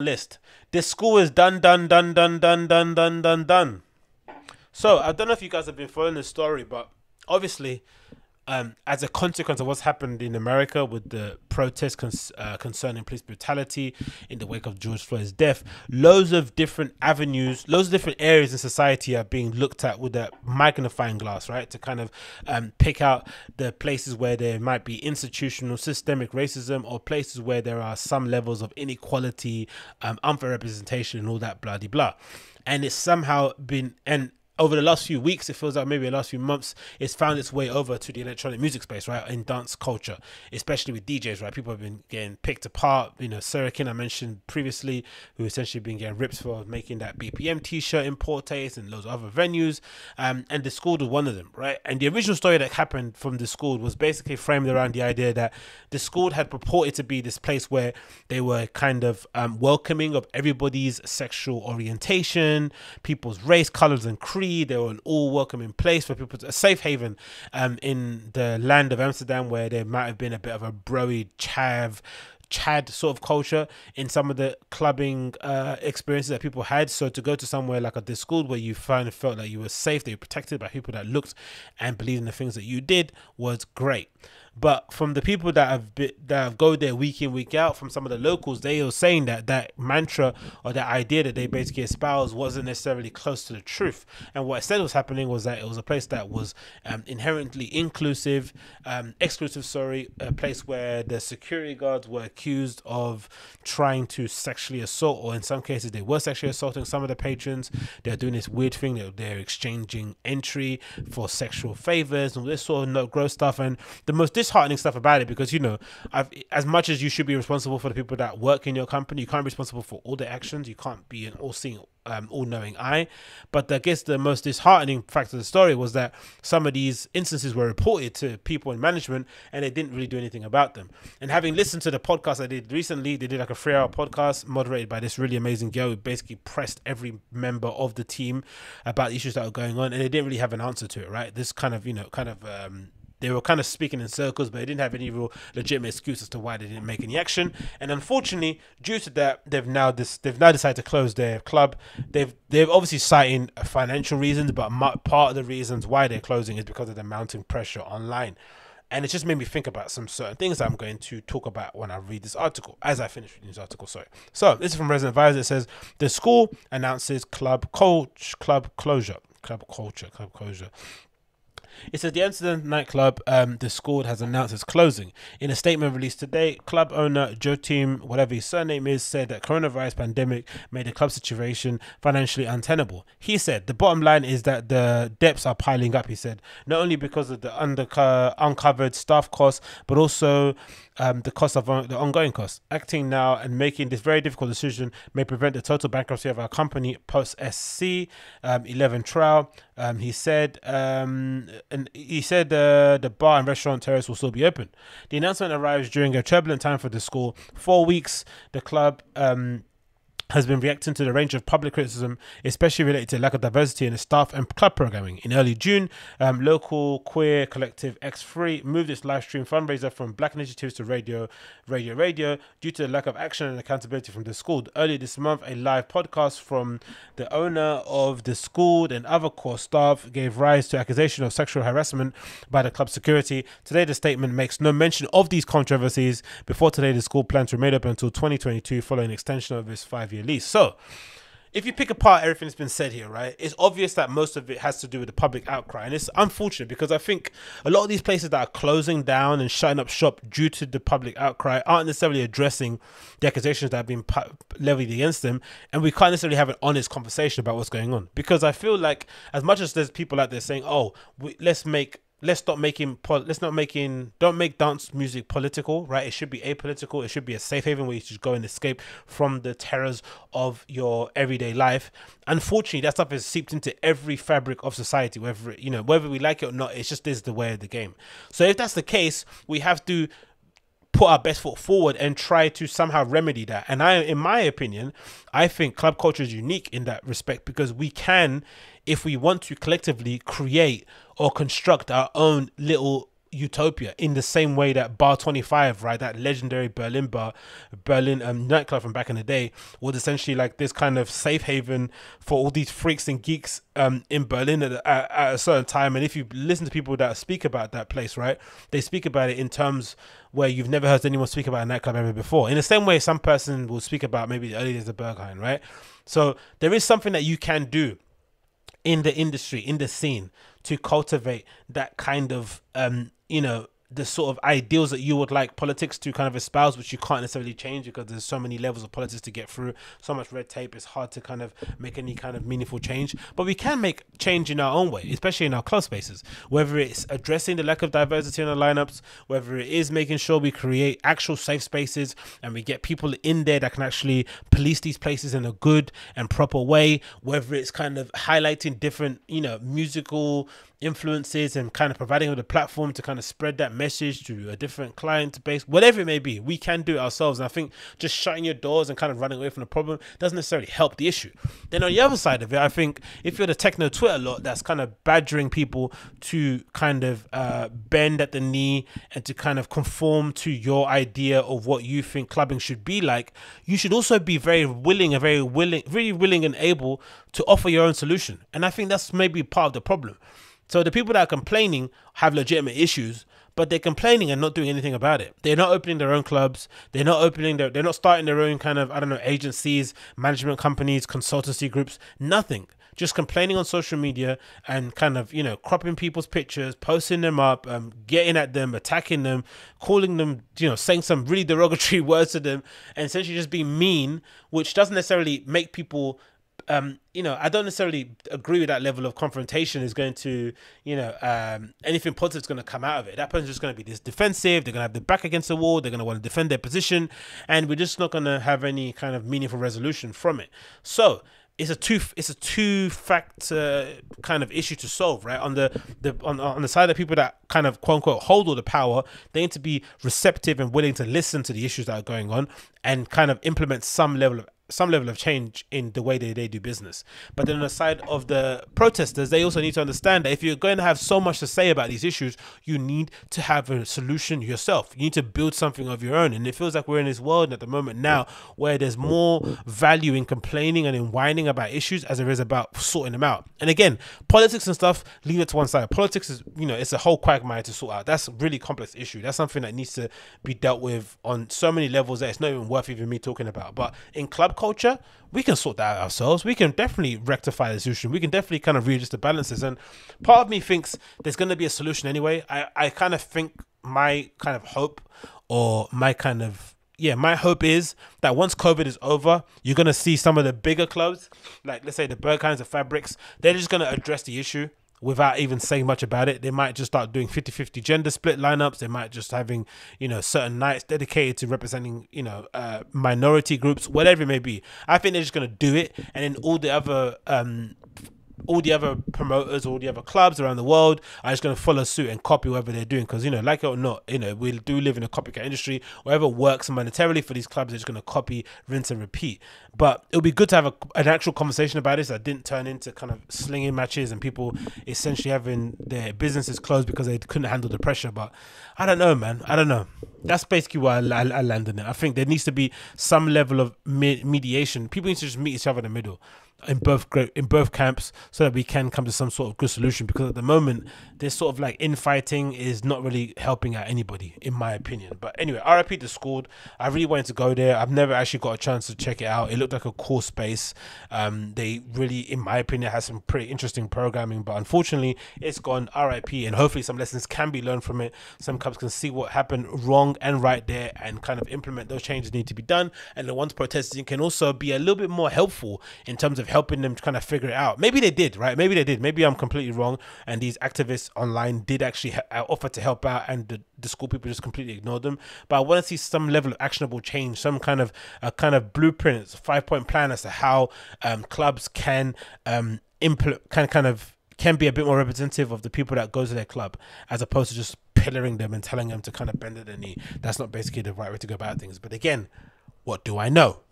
list. This school is done, done, done, done, done, done, done, done, done. So I don't know if you guys have been following the story, but obviously um, as a consequence of what's happened in America with the protests cons- uh, concerning police brutality in the wake of George Floyd's death, loads of different avenues, loads of different areas in society are being looked at with a magnifying glass, right? To kind of um, pick out the places where there might be institutional systemic racism or places where there are some levels of inequality, um, unfair representation, and all that blah blah. And it's somehow been, and over the last few weeks, it feels like maybe the last few months, it's found its way over to the electronic music space, right? In dance culture, especially with DJs, right? People have been getting picked apart. You know, Surikin, I mentioned previously, who essentially been getting ripped for making that BPM t shirt in Portes and loads of other venues. Um, and the school was one of them, right? And the original story that happened from the school was basically framed around the idea that the school had purported to be this place where they were kind of um, welcoming of everybody's sexual orientation, people's race, colors, and creed free. They were an all welcoming place for people, to, a safe haven um, in the land of Amsterdam, where there might have been a bit of a broy chav. Chad sort of culture in some of the clubbing uh, experiences that people had. So to go to somewhere like a Discord where you finally felt like you were safe, you were protected by people that looked and believed in the things that you did was great. But from the people that have been, that have go there week in week out, from some of the locals, they are saying that that mantra or that idea that they basically espoused wasn't necessarily close to the truth. And what instead was happening was that it was a place that was um, inherently inclusive, um, exclusive. Sorry, a place where the security guards were accused of trying to sexually assault, or in some cases they were sexually assaulting some of the patrons. They're doing this weird thing. that they're exchanging entry for sexual favors and all this sort of gross stuff. And the most disheartening stuff about it because you know, I've, as much as you should be responsible for the people that work in your company, you can't be responsible for all the actions. You can't be an all-seeing, um, all-knowing eye. But I guess the most disheartening fact of the story was that some of these instances were reported to people in management, and they didn't really do anything about them. And having listened to the podcast I did recently, they did like a three-hour podcast moderated by this really amazing girl who basically pressed every member of the team about the issues that were going on, and they didn't really have an answer to it. Right? This kind of you know kind of um, they were kind of speaking in circles, but they didn't have any real legitimate excuse as to why they didn't make any action. And unfortunately, due to that, they've now this they've now decided to close their club. They've they've obviously citing financial reasons, but part of the reasons why they're closing is because of the mounting pressure online. And it just made me think about some certain things I'm going to talk about when I read this article, as I finish reading this article. Sorry. So this is from Resident Advisor. It says the school announces club coach club closure, club culture, club closure it says the Amsterdam nightclub um, Discord has announced its closing. In a statement released today, club owner Joachim, whatever his surname is, said that coronavirus pandemic made the club situation financially untenable. He said the bottom line is that the debts are piling up. He said not only because of the under uh, uncovered staff costs, but also um, the cost of on- the ongoing costs. Acting now and making this very difficult decision may prevent the total bankruptcy of our company post SC um, 11 trial. Um, he said, um, and he said uh, the bar and restaurant terrace will still be open. The announcement arrives during a turbulent time for the school. Four weeks, the club. Um, has been reacting to the range of public criticism, especially related to lack of diversity in the staff and club programming. In early June, um, local queer collective X3 moved its live stream fundraiser from Black Initiatives to Radio, Radio, Radio due to the lack of action and accountability from the school. Earlier this month, a live podcast from the owner of the school and other core staff gave rise to accusation of sexual harassment by the club security. Today, the statement makes no mention of these controversies. Before today, the school plans to remain open until 2022 following extension of its five your lease. So, if you pick apart everything that's been said here, right, it's obvious that most of it has to do with the public outcry. And it's unfortunate because I think a lot of these places that are closing down and shutting up shop due to the public outcry aren't necessarily addressing the accusations that have been levied against them. And we can't necessarily have an honest conversation about what's going on. Because I feel like, as much as there's people out there saying, oh, we, let's make let's stop making let's not making don't make dance music political right it should be apolitical it should be a safe haven where you should go and escape from the terrors of your everyday life unfortunately that stuff is seeped into every fabric of society whether you know whether we like it or not it's just this is the way of the game so if that's the case we have to put our best foot forward and try to somehow remedy that and i in my opinion i think club culture is unique in that respect because we can if we want to collectively create or construct our own little utopia in the same way that Bar 25, right, that legendary Berlin bar, Berlin um, nightclub from back in the day, was essentially like this kind of safe haven for all these freaks and geeks um, in Berlin at, at, at a certain time. And if you listen to people that speak about that place, right, they speak about it in terms where you've never heard anyone speak about a nightclub ever before. In the same way, some person will speak about maybe the early days of Berghain, right? So there is something that you can do in the industry in the scene to cultivate that kind of um you know the sort of ideals that you would like politics to kind of espouse, which you can't necessarily change because there's so many levels of politics to get through, so much red tape, it's hard to kind of make any kind of meaningful change. But we can make change in our own way, especially in our club spaces, whether it's addressing the lack of diversity in our lineups, whether it is making sure we create actual safe spaces and we get people in there that can actually police these places in a good and proper way, whether it's kind of highlighting different, you know, musical influences and kind of providing them the platform to kind of spread that message message to a different client base, whatever it may be, we can do it ourselves. And I think just shutting your doors and kind of running away from the problem doesn't necessarily help the issue. Then on the other side of it, I think if you're the techno Twitter lot that's kind of badgering people to kind of uh, bend at the knee and to kind of conform to your idea of what you think clubbing should be like, you should also be very willing and very willing, really willing and able to offer your own solution. And I think that's maybe part of the problem. So the people that are complaining have legitimate issues, but they're complaining and not doing anything about it. They're not opening their own clubs. They're not opening their. They're not starting their own kind of I don't know agencies, management companies, consultancy groups. Nothing. Just complaining on social media and kind of you know cropping people's pictures, posting them up, um, getting at them, attacking them, calling them, you know, saying some really derogatory words to them, and essentially just being mean, which doesn't necessarily make people um, you know, I don't necessarily agree with that level of confrontation is going to, you know, um, anything positive is going to come out of it. That person's just going to be this defensive. They're going to have their back against the wall. They're going to want to defend their position, and we're just not going to have any kind of meaningful resolution from it. So it's a two it's a two factor kind of issue to solve, right? On the the on, on the side of people that kind of quote unquote hold all the power, they need to be receptive and willing to listen to the issues that are going on and kind of implement some level of some level of change in the way that they do business. But then on the side of the protesters, they also need to understand that if you're going to have so much to say about these issues, you need to have a solution yourself. You need to build something of your own. And it feels like we're in this world at the moment now where there's more value in complaining and in whining about issues as there is about sorting them out. And again, politics and stuff, leave it to one side. Politics is, you know, it's a whole quagmire to sort out. That's a really complex issue. That's something that needs to be dealt with on so many levels that it's not even worth even me talking about. But in club culture, we can sort that out ourselves. We can definitely rectify the solution. We can definitely kind of readjust the balances. And part of me thinks there's going to be a solution anyway. I, I kind of think my kind of hope or my kind of yeah, my hope is that once COVID is over, you're gonna see some of the bigger clubs, like let's say the Berghains, the Fabrics, they're just gonna address the issue without even saying much about it. They might just start doing 50 50 gender split lineups. They might just having, you know, certain nights dedicated to representing, you know, uh, minority groups, whatever it may be. I think they're just going to do it. And then all the other um, all the other promoters, all the other clubs around the world are just going to follow suit and copy whatever they're doing. Because, you know, like it or not, you know, we do live in a copycat industry. Whatever works monetarily for these clubs, they're just going to copy, rinse, and repeat. But it would be good to have a, an actual conversation about this that didn't turn into kind of slinging matches and people essentially having their businesses closed because they couldn't handle the pressure. But I don't know, man. I don't know. That's basically why I, I, I landed it. I think there needs to be some level of mediation. People need to just meet each other in the middle in both in both camps so that we can come to some sort of good solution because at the moment this sort of like infighting is not really helping out anybody in my opinion but anyway RIP Discord I really wanted to go there I've never actually got a chance to check it out it looked like a cool space um, they really in my opinion has some pretty interesting programming but unfortunately it's gone RIP and hopefully some lessons can be learned from it some clubs can see what happened wrong and right there and kind of implement those changes need to be done and the ones protesting can also be a little bit more helpful in terms of helping them kind of figure it out. Maybe they did, right? Maybe they did. Maybe I'm completely wrong. And these activists online did actually uh, offer to help out, and the, the school people just completely ignored them. But I want to see some level of actionable change, some kind of a kind of blueprint, five point plan as to how um, clubs can um, impl- can kind of can be a bit more representative of the people that go to their club as opposed to just pillaring them and telling them to kind of bend at the knee. That's not basically the right way to go about things. But again, what do I know?